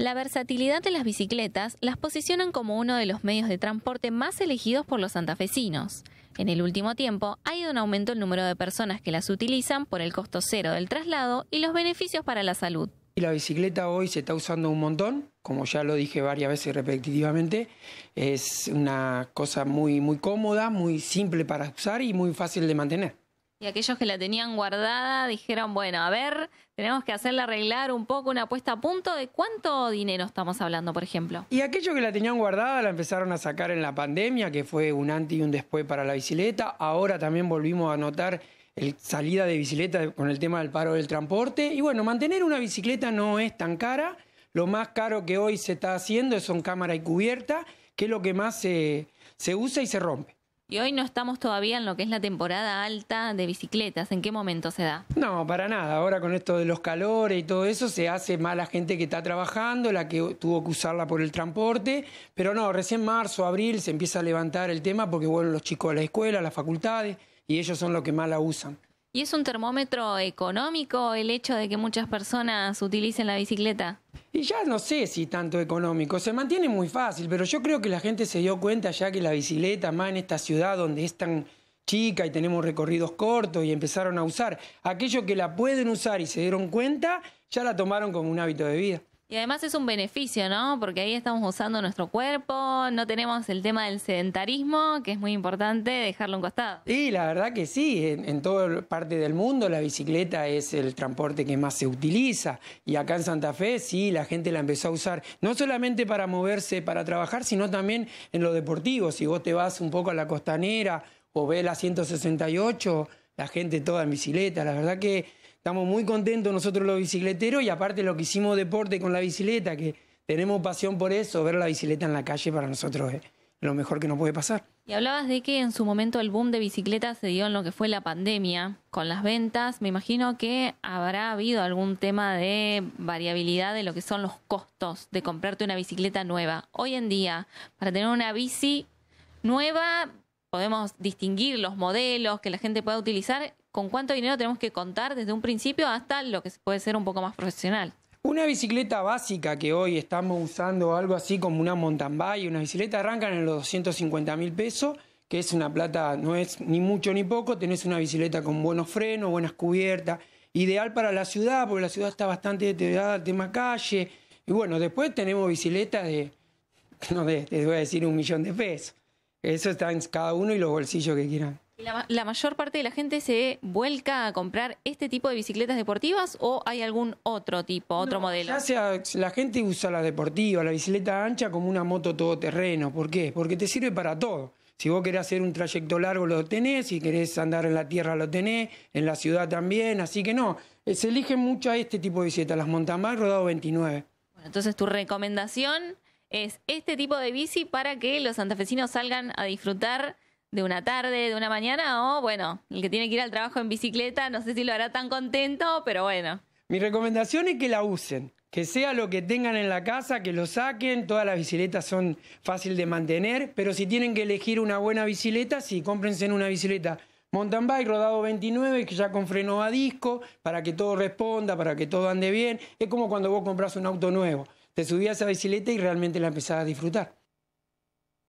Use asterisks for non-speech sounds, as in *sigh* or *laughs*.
La versatilidad de las bicicletas las posicionan como uno de los medios de transporte más elegidos por los santafesinos. En el último tiempo ha ido un aumento el número de personas que las utilizan por el costo cero del traslado y los beneficios para la salud. Y La bicicleta hoy se está usando un montón, como ya lo dije varias veces repetitivamente, es una cosa muy, muy cómoda, muy simple para usar y muy fácil de mantener y aquellos que la tenían guardada dijeron, bueno, a ver, tenemos que hacerle arreglar un poco una puesta a punto de cuánto dinero estamos hablando, por ejemplo. Y aquellos que la tenían guardada la empezaron a sacar en la pandemia, que fue un antes y un después para la bicicleta. Ahora también volvimos a notar el salida de bicicleta con el tema del paro del transporte. Y bueno, mantener una bicicleta no es tan cara. Lo más caro que hoy se está haciendo son cámara y cubierta, que es lo que más se usa y se rompe. Y hoy no estamos todavía en lo que es la temporada alta de bicicletas. ¿En qué momento se da? No, para nada. Ahora con esto de los calores y todo eso se hace más la gente que está trabajando, la que tuvo que usarla por el transporte. Pero no, recién marzo, abril se empieza a levantar el tema porque vuelven los chicos a la escuela, a las facultades y ellos son los que más la usan. ¿Y es un termómetro económico el hecho de que muchas personas utilicen la bicicleta? Y ya no sé si tanto económico, se mantiene muy fácil, pero yo creo que la gente se dio cuenta ya que la bicicleta, más en esta ciudad donde es tan chica y tenemos recorridos cortos y empezaron a usar, aquello que la pueden usar y se dieron cuenta, ya la tomaron como un hábito de vida. Y además es un beneficio, ¿no? Porque ahí estamos usando nuestro cuerpo, no tenemos el tema del sedentarismo, que es muy importante dejarlo en costado. Y la verdad que sí, en, en, toda parte del mundo la bicicleta es el transporte que más se utiliza. Y acá en Santa Fe sí, la gente la empezó a usar, no solamente para moverse, para trabajar, sino también en lo deportivo. Si vos te vas un poco a la costanera o ves la 168, la gente toda en bicicleta, la verdad que estamos muy contentos nosotros los bicicleteros y aparte lo que hicimos deporte con la bicicleta, que tenemos pasión por eso, ver la bicicleta en la calle para nosotros es lo mejor que nos puede pasar. Y hablabas de que en su momento el boom de bicicletas se dio en lo que fue la pandemia, con las ventas. Me imagino que habrá habido algún tema de variabilidad de lo que son los costos de comprarte una bicicleta nueva. Hoy en día, para tener una bici nueva, podemos distinguir los modelos que la gente pueda utilizar, con cuánto dinero tenemos que contar desde un principio hasta lo que puede ser un poco más profesional. Una bicicleta básica que hoy estamos usando, algo así como una mountain bike, una bicicleta arrancan en los 250 mil pesos, que es una plata, no es ni mucho ni poco, tenés una bicicleta con buenos frenos, buenas cubiertas, ideal para la ciudad, porque la ciudad está bastante deteriorada, el tema calle, y bueno, después tenemos bicicletas de, *laughs* no de, te voy a decir un millón de pesos, eso está en cada uno y los bolsillos que quieran. La, mayor parte de la gente se vuelca a comprar este tipo de bicicletas deportivas o hay algún otro tipo, otro modelo? Ya la gente usa la deportiva, la bicicleta ancha como una moto todoterreno. ¿Por qué? Porque te sirve para todo. Si vos querés hacer un trayecto largo lo tenés, si querés andar en la tierra lo tenés, en la ciudad también, así que no, eh, se eligen mucho a este tipo de bicicletas, las montamar rodado 29. Bueno, entonces tu recomendación es este tipo de bici para que los santafesinos salgan a disfrutar de una tarde, de una mañana, o bueno, el que tiene que ir al trabajo en bicicleta, no sé si lo hará tan contento, pero bueno. Mi recomendación es que la usen, que sea lo que tengan en la casa, que lo saquen, todas las bicicletas son fácil de mantener, pero si tienen que elegir una buena bicicleta, sí, cómprense en una bicicleta mountain bike rodado 29 que ya con freno a disco para que todo responda, para que todo ande bien. Es como cuando vos compras un auto nuevo. Se subía a esa bicicleta y realmente la empezaba a disfrutar.